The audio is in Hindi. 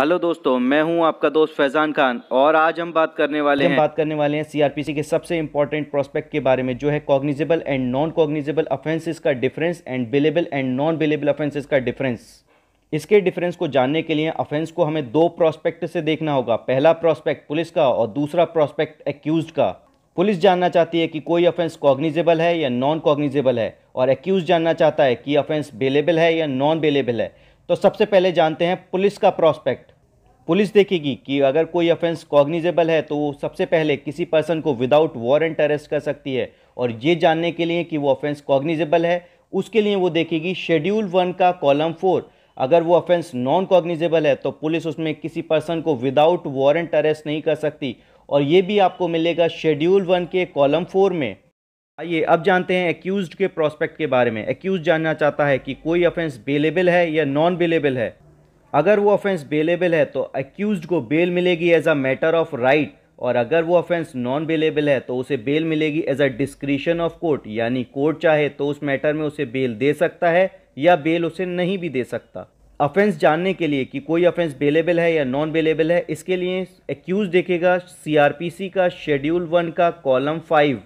हेलो दोस्तों मैं हूं आपका दोस्त फैज़ान खान और आज हम बात करने वाले हैं बात करने वाले हैं सीआरपीसी के सबसे इंपॉर्टेंट प्रोस्पेक्ट के बारे में जो है cognizable and non cognizable offences का difference and bailable and non bailable offences का डिफरेंस इसके डिफरेंस को जानने के लिए ऑफेंस को हमें दो प्रोस्पेक्ट से देखना होगा पहला प्रोस्पेक्ट पुलिस का और दूसरा प्रोस्पेक्ट एक्यूज का पुलिस जानना चाहती है कि कोई ऑफेंस कॉग्निजेबल है या नॉन कॉग्निजेबल है और एक्यूज जानना चाहता है कि ऑफेंस बेलेबल है या नॉन बेलेबल है तो सबसे पहले जानते हैं पुलिस का प्रॉस्पेक्ट पुलिस देखेगी कि अगर कोई ऑफेंस कॉग्निजेबल है तो वो सबसे पहले किसी पर्सन को विदाउट वारंट अरेस्ट कर सकती है और ये जानने के लिए कि वो ऑफेंस कॉग्निजेबल है उसके लिए वो देखेगी शेड्यूल वन का कॉलम फोर अगर वो ऑफेंस नॉन कॉग्निजेबल है तो पुलिस उसमें किसी पर्सन को विदाउट वारंट अरेस्ट नहीं कर सकती और ये भी आपको मिलेगा शेड्यूल वन के कॉलम फोर में आइए अब जानते हैं एक्यूज के प्रोस्पेक्ट के बारे में एक्यूज जानना चाहता है कि कोई ऑफेंस बेलेबल है या नॉन बेलेबल है अगर वो ऑफेंस बेलेबल है तो एक्यूज को बेल मिलेगी as a matter of right और अगर वो ऑफेंस नॉन बेलेबल है तो उसे बेल मिलेगी as a discretion of court यानी कोर्ट चाहे तो उस मैटर में उसे बेल दे सकता है या बेल उसे नहीं भी दे सकता ऑफेंस जानने के लिए कि कोई ऑफेंस बेलेबल है या नॉन बेलेबल है इसके लिए एक्यूज देखेगा सीआरपीसी का शेड्यूल वन का कॉलम फाइव